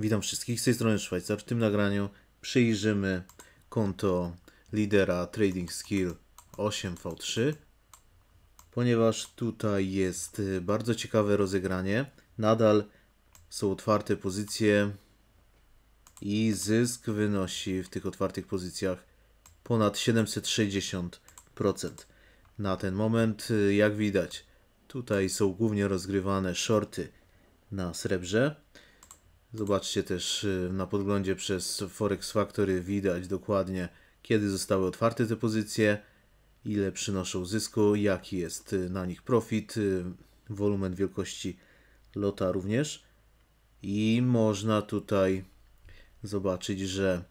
Witam wszystkich z tej strony Szwajcar. W tym nagraniu przyjrzymy konto lidera Trading Skill 8V3, ponieważ tutaj jest y, bardzo ciekawe rozegranie. Nadal są otwarte pozycje i zysk wynosi w tych otwartych pozycjach ponad 760%. Na ten moment, y, jak widać, tutaj są głównie rozgrywane shorty na srebrze Zobaczcie też y, na podglądzie przez Forex Factory widać dokładnie kiedy zostały otwarte te pozycje, ile przynoszą zysku, jaki jest y, na nich profit, y, wolumen wielkości lota również. I można tutaj zobaczyć, że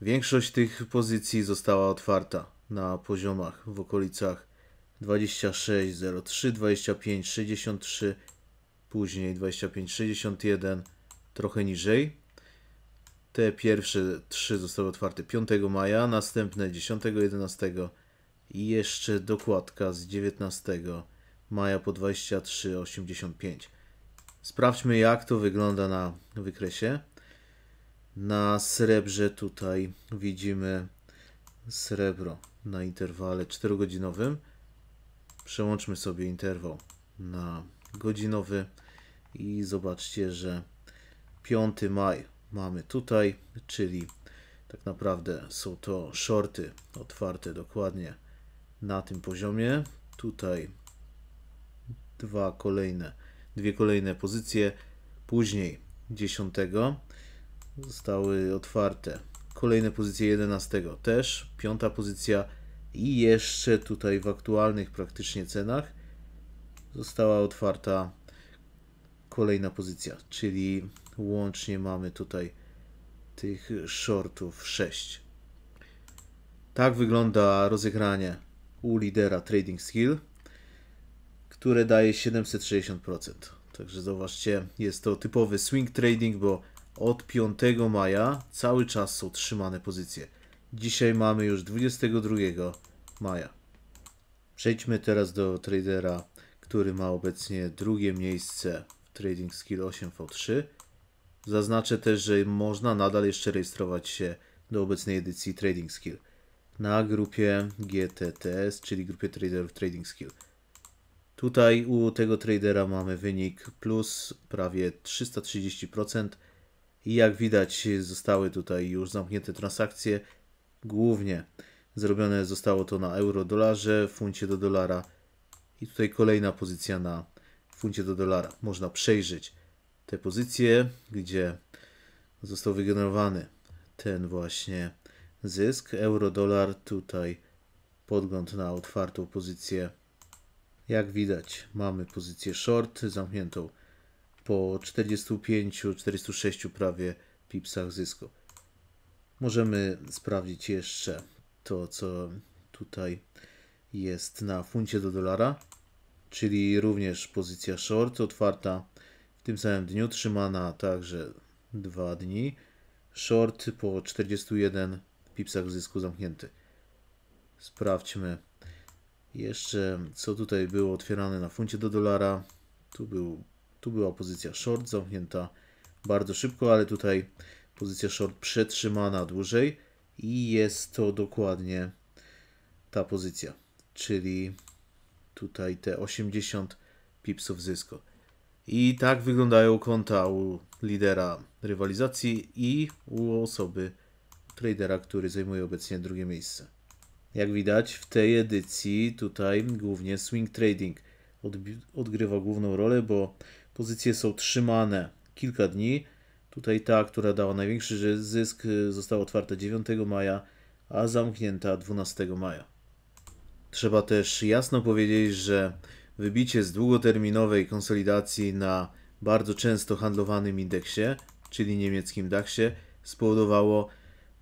większość tych pozycji została otwarta na poziomach w okolicach 26,03, 25,63, później 25,61, trochę niżej. Te pierwsze trzy zostały otwarte 5 maja, następne 10, 11 i jeszcze dokładka z 19 maja po 23,85. Sprawdźmy jak to wygląda na wykresie. Na srebrze tutaj widzimy srebro na interwale 4-godzinowym. Przełączmy sobie interwał na godzinowy i zobaczcie, że 5 maj mamy tutaj, czyli tak naprawdę są to shorty otwarte dokładnie na tym poziomie. Tutaj dwa kolejne, dwie kolejne pozycje. Później 10 zostały otwarte kolejne pozycje 11 też, piąta pozycja i jeszcze tutaj w aktualnych praktycznie cenach została otwarta kolejna pozycja, czyli Łącznie mamy tutaj tych shortów 6. Tak wygląda rozegranie u lidera Trading Skill, które daje 760%. Także zauważcie, jest to typowy swing trading, bo od 5 maja cały czas są trzymane pozycje. Dzisiaj mamy już 22 maja. Przejdźmy teraz do tradera, który ma obecnie drugie miejsce w Trading Skill 8V3, Zaznaczę też, że można nadal jeszcze rejestrować się do obecnej edycji Trading Skill na grupie GTTS, czyli grupie traderów Trading Skill. Tutaj u tego tradera mamy wynik plus prawie 330% i jak widać zostały tutaj już zamknięte transakcje, głównie zrobione zostało to na euro dolarze, funcie do dolara i tutaj kolejna pozycja na funcie do dolara. Można przejrzeć te pozycje, gdzie został wygenerowany ten właśnie zysk. Euro-dolar tutaj podgląd na otwartą pozycję. Jak widać mamy pozycję short zamkniętą po 45-46 prawie pipsach zysku. Możemy sprawdzić jeszcze to, co tutaj jest na funcie do dolara, czyli również pozycja short otwarta tym samym dniu trzymana także dwa dni. Short po 41 pipsach zysku zamknięty. Sprawdźmy jeszcze, co tutaj było otwierane na funcie do dolara. Tu, był, tu była pozycja short zamknięta bardzo szybko, ale tutaj pozycja short przetrzymana dłużej i jest to dokładnie ta pozycja, czyli tutaj te 80 pipsów zysku. I tak wyglądają konta u lidera rywalizacji i u osoby, tradera, który zajmuje obecnie drugie miejsce. Jak widać w tej edycji tutaj głównie swing trading odgrywa główną rolę, bo pozycje są trzymane kilka dni. Tutaj ta, która dała największy zysk została otwarta 9 maja, a zamknięta 12 maja. Trzeba też jasno powiedzieć, że wybicie z długoterminowej konsolidacji na bardzo często handlowanym indeksie, czyli niemieckim DAXie, spowodowało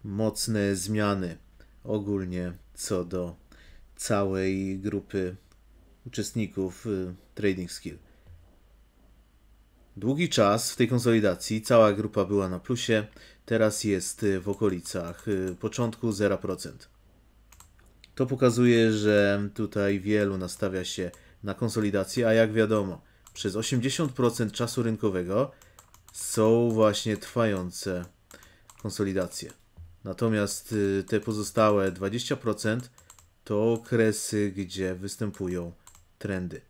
mocne zmiany ogólnie co do całej grupy uczestników y, Trading Skill. Długi czas w tej konsolidacji cała grupa była na plusie, teraz jest y, w okolicach y, początku 0%. To pokazuje, że tutaj wielu nastawia się na konsolidację, a jak wiadomo, przez 80% czasu rynkowego są właśnie trwające konsolidacje. Natomiast y, te pozostałe 20% to okresy, gdzie występują trendy.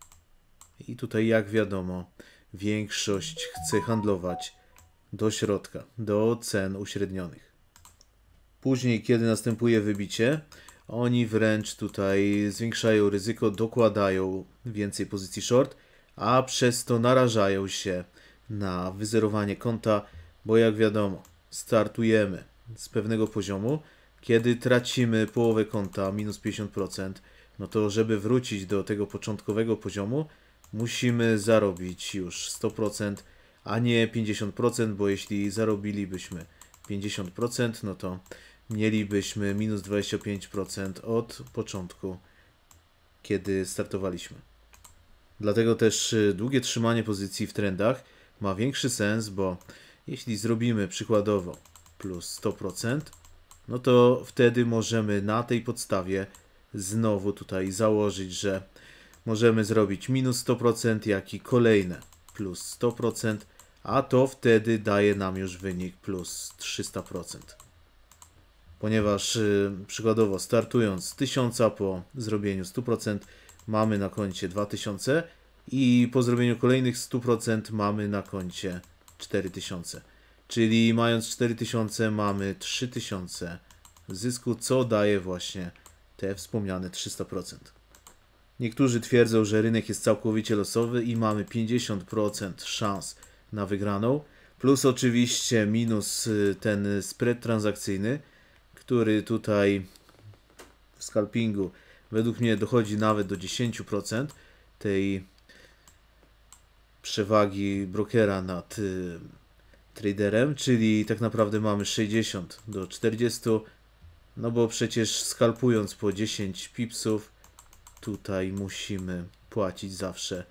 I tutaj, jak wiadomo, większość chce handlować do środka, do cen uśrednionych. Później, kiedy następuje wybicie, oni wręcz tutaj zwiększają ryzyko, dokładają więcej pozycji short, a przez to narażają się na wyzerowanie konta, bo jak wiadomo, startujemy z pewnego poziomu, kiedy tracimy połowę konta, minus 50%, no to żeby wrócić do tego początkowego poziomu, musimy zarobić już 100%, a nie 50%, bo jeśli zarobilibyśmy 50%, no to mielibyśmy minus 25% od początku, kiedy startowaliśmy. Dlatego też y, długie trzymanie pozycji w trendach ma większy sens, bo jeśli zrobimy przykładowo plus 100%, no to wtedy możemy na tej podstawie znowu tutaj założyć, że możemy zrobić minus 100%, jak i kolejne plus 100%, a to wtedy daje nam już wynik plus 300% ponieważ y, przykładowo startując z 1000 po zrobieniu 100% mamy na koncie 2000 i po zrobieniu kolejnych 100% mamy na koncie 4000. Czyli mając 4000 mamy 3000 zysku, co daje właśnie te wspomniane 300%. Niektórzy twierdzą, że rynek jest całkowicie losowy i mamy 50% szans na wygraną, plus oczywiście minus y, ten spread transakcyjny, który tutaj w scalpingu według mnie dochodzi nawet do 10% tej przewagi brokera nad y, traderem, czyli tak naprawdę mamy 60 do 40, no bo przecież skalpując po 10 pipsów, tutaj musimy płacić zawsze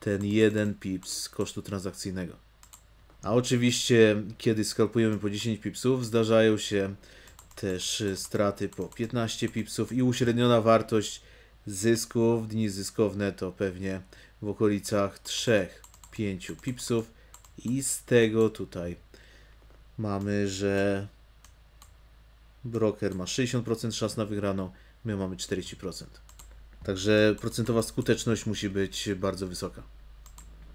ten jeden pips kosztu transakcyjnego. A oczywiście, kiedy skalpujemy po 10 pipsów, zdarzają się też straty po 15 pipsów i uśredniona wartość zysku w dni zyskowne to pewnie w okolicach 3-5 pipsów i z tego tutaj mamy, że broker ma 60% szans na wygraną, my mamy 40%. Także procentowa skuteczność musi być bardzo wysoka.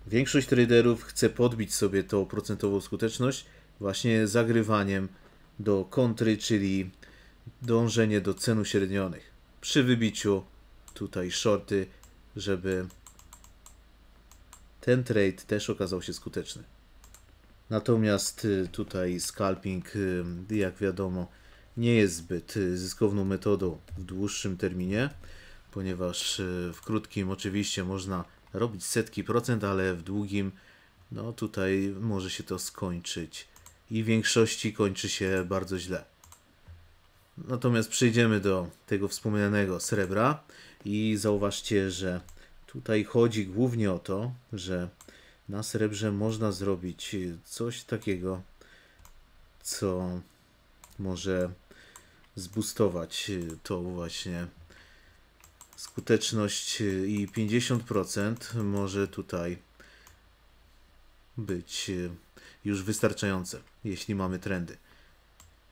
Większość traderów chce podbić sobie tą procentową skuteczność właśnie zagrywaniem do kontry, czyli dążenie do cen uśrednionych. Przy wybiciu tutaj shorty, żeby ten trade też okazał się skuteczny. Natomiast y, tutaj scalping, y, jak wiadomo, nie jest zbyt y, zyskowną metodą w dłuższym terminie, ponieważ w krótkim oczywiście można robić setki procent, ale w długim, no tutaj może się to skończyć i w większości kończy się bardzo źle. Natomiast przejdziemy do tego wspomnianego srebra i zauważcie, że tutaj chodzi głównie o to, że na srebrze można zrobić coś takiego, co może zbustować to właśnie skuteczność i 50% może tutaj być już wystarczające, jeśli mamy trendy.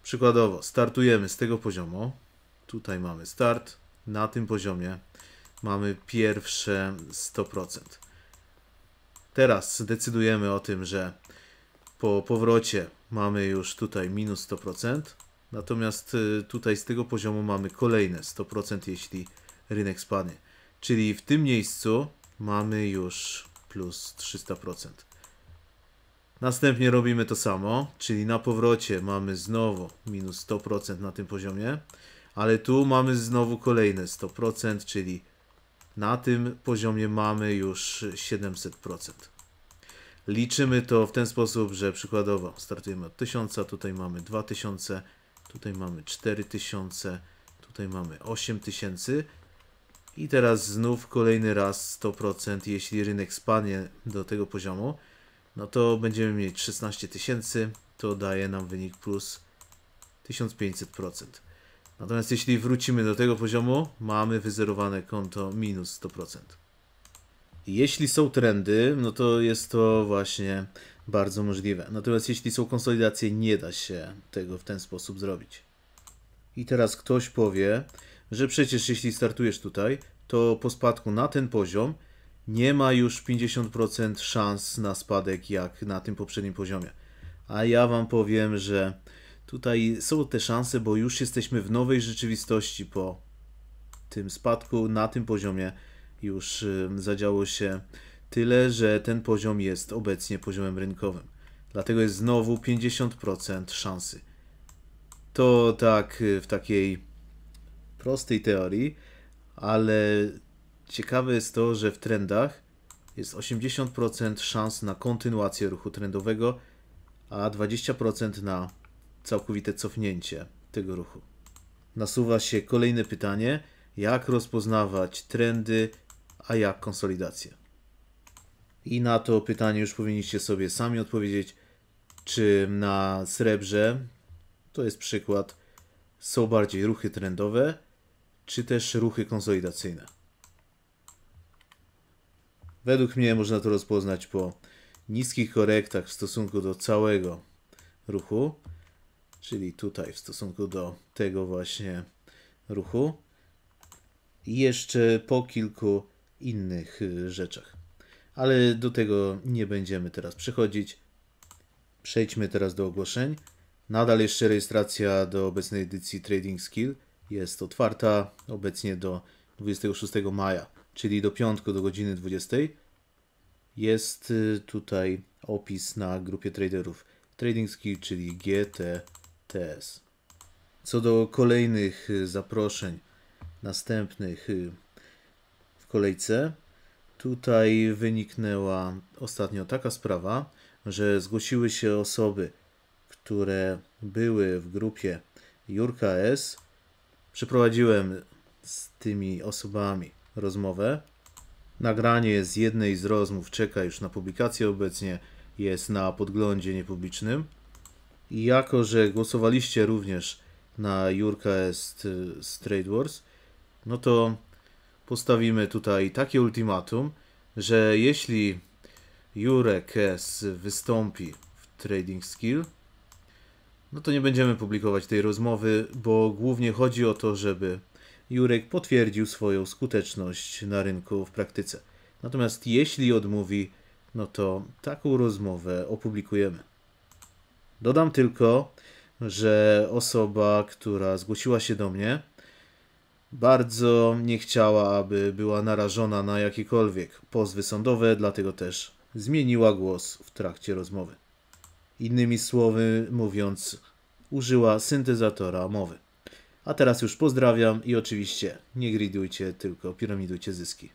Przykładowo, startujemy z tego poziomu. Tutaj mamy start. Na tym poziomie mamy pierwsze 100%. Teraz decydujemy o tym, że po powrocie mamy już tutaj minus 100%. Natomiast y, tutaj z tego poziomu mamy kolejne 100%, jeśli rynek spadnie. Czyli w tym miejscu mamy już plus 300%. Następnie robimy to samo, czyli na powrocie mamy znowu minus 100% na tym poziomie, ale tu mamy znowu kolejne 100%, czyli na tym poziomie mamy już 700%. Liczymy to w ten sposób, że przykładowo startujemy od 1000, tutaj mamy 2000, tutaj mamy 4000, tutaj mamy 8000 i teraz znów kolejny raz 100%, jeśli rynek spadnie do tego poziomu, no to będziemy mieć 16 tysięcy, to daje nam wynik plus 1500%. Natomiast jeśli wrócimy do tego poziomu, mamy wyzerowane konto minus 100%. Jeśli są trendy, no to jest to właśnie bardzo możliwe. Natomiast jeśli są konsolidacje, nie da się tego w ten sposób zrobić. I teraz ktoś powie, że przecież jeśli startujesz tutaj, to po spadku na ten poziom nie ma już 50% szans na spadek jak na tym poprzednim poziomie. A ja Wam powiem, że tutaj są te szanse, bo już jesteśmy w nowej rzeczywistości po tym spadku. Na tym poziomie już zadziało się tyle, że ten poziom jest obecnie poziomem rynkowym. Dlatego jest znowu 50% szansy. To tak y, w takiej prostej teorii, ale Ciekawe jest to, że w trendach jest 80% szans na kontynuację ruchu trendowego, a 20% na całkowite cofnięcie tego ruchu. Nasuwa się kolejne pytanie, jak rozpoznawać trendy, a jak konsolidację. I na to pytanie już powinniście sobie sami odpowiedzieć, czy na srebrze, to jest przykład, są bardziej ruchy trendowe, czy też ruchy konsolidacyjne. Według mnie można to rozpoznać po niskich korektach w stosunku do całego ruchu, czyli tutaj w stosunku do tego właśnie ruchu i jeszcze po kilku innych y, rzeczach. Ale do tego nie będziemy teraz przechodzić. Przejdźmy teraz do ogłoszeń. Nadal jeszcze rejestracja do obecnej edycji Trading Skill jest otwarta obecnie do 26 maja czyli do piątku do godziny 20, jest y, tutaj opis na grupie traderów Trading Skill, czyli GTTS. Co do kolejnych y, zaproszeń, następnych y, w kolejce, tutaj wyniknęła ostatnio taka sprawa, że zgłosiły się osoby, które były w grupie Jurka S. Przeprowadziłem z tymi osobami rozmowę. Nagranie z jednej z rozmów, czeka już na publikację obecnie, jest na podglądzie niepublicznym. I jako, że głosowaliście również na Jurka z, z Trade Wars, no to postawimy tutaj takie ultimatum, że jeśli Jurek S wystąpi w Trading Skill, no to nie będziemy publikować tej rozmowy, bo głównie chodzi o to, żeby Jurek potwierdził swoją skuteczność na rynku w praktyce. Natomiast jeśli odmówi, no to taką rozmowę opublikujemy. Dodam tylko, że osoba, która zgłosiła się do mnie, bardzo nie chciała, aby była narażona na jakiekolwiek pozwy sądowe, dlatego też zmieniła głos w trakcie rozmowy. Innymi słowy mówiąc, użyła syntezatora mowy. A teraz już pozdrawiam i oczywiście nie gridujcie, tylko piramidujcie zyski.